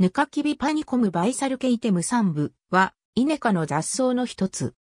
ぬかきびパニコムバイサルケイテム3部は、イネ科の雑草の一つ。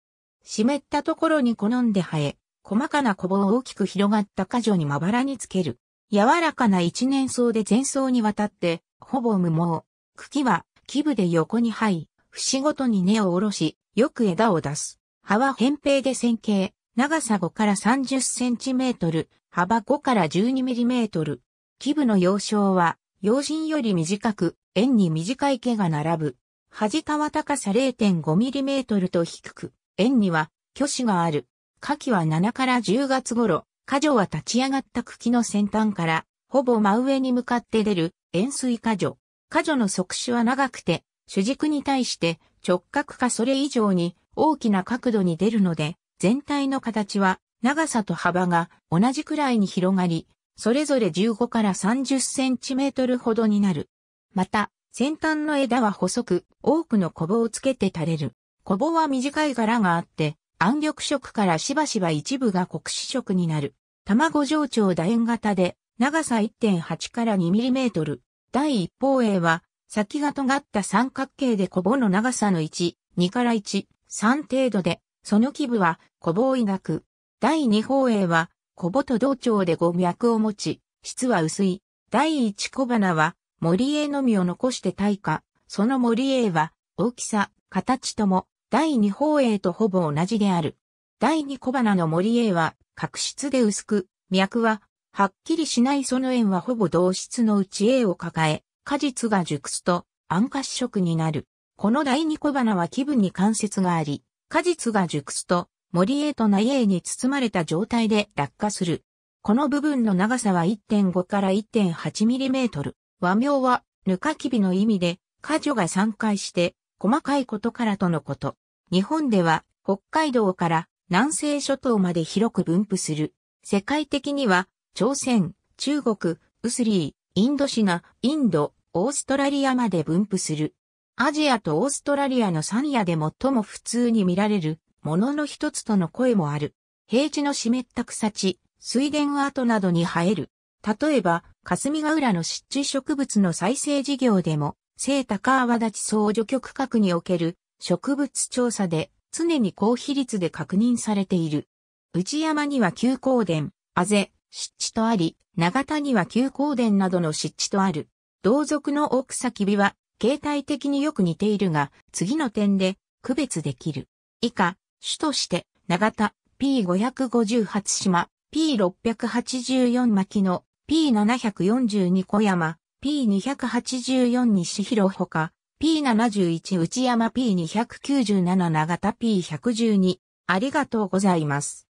湿ったところに好んで生え、細かな小棒を大きく広がった果樹にまばらにつける。柔らかな一年草で前草にわたって、ほぼ無毛。茎は、基部で横に生い、節ごとに根を下ろし、よく枝を出す。葉は扁平で線形、長さ5から30センチメートル、幅5から12ミリメートル。基部の幼少は、用心より短く、円に短い毛が並ぶ。端皮高さ 0.5mm と低く、円には巨子がある。夏季は7から10月頃、果樹は立ち上がった茎の先端から、ほぼ真上に向かって出る円錐果樹。果樹の側種は長くて、主軸に対して直角かそれ以上に大きな角度に出るので、全体の形は長さと幅が同じくらいに広がり、それぞれ15から30センチメートルほどになる。また、先端の枝は細く、多くのコボをつけて垂れる。コボは短い柄があって、暗緑色からしばしば一部が黒子色になる。卵上長楕円型で、長さ1.8から2トル。第一方鋭は、先が尖った三角形でコボの長さの1、2から1、3程度で、その基部はコボを描く。第二方鋭は、小鳩道調で語脈を持ち、質は薄い。第一小花は、森へのみを残して大化。その森へは、大きさ、形とも、第二方へとほぼ同じである。第二小花の森へは、角質で薄く、脈は、はっきりしないその円はほぼ同質のうちを抱え、果実が熟すと、暗褐色になる。この第二小花は気分に関節があり、果実が熟すと、森へとな家に包まれた状態で落下する。この部分の長さは1.5から1.8ミリメートル。和名は、ぬかきびの意味で、果樹が散開して、細かいことからとのこと。日本では、北海道から南西諸島まで広く分布する。世界的には、朝鮮、中国、ウスリー、インドシナ、インド、オーストラリアまで分布する。アジアとオーストラリアの山野で最も普通に見られるものの一つとの声もある。平地の湿った草地、水田跡などに生える。例えば、霞ヶ浦の湿地植物の再生事業でも、聖高泡立ち総除区画における植物調査で常に高比率で確認されている。内山には旧光殿、あぜ、湿地とあり、長田には旧光殿などの湿地とある。同族の奥先びは、形態的によく似ているが、次の点で区別できる。以下、主として、長田 P558 島、P684 巻野、P742 小山、P284 西広ほか、P71 内山 P297 長田 P112。ありがとうございます。